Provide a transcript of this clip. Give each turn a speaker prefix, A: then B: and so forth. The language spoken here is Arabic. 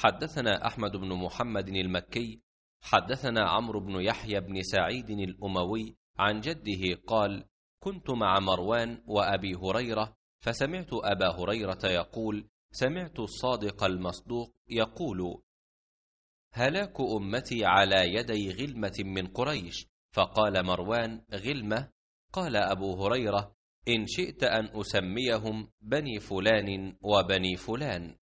A: حدثنا أحمد بن محمد
B: المكي حدثنا عمرو بن يحيى بن سعيد الأموي عن جده قال كنت مع مروان وأبي هريرة فسمعت أبا هريرة يقول سمعت الصادق المصدوق يقول هلاك أمتي على يدي غلمة من قريش فقال مروان غلمة قال أبو هريرة إن شئت أن أسميهم بني فلان
A: وبني فلان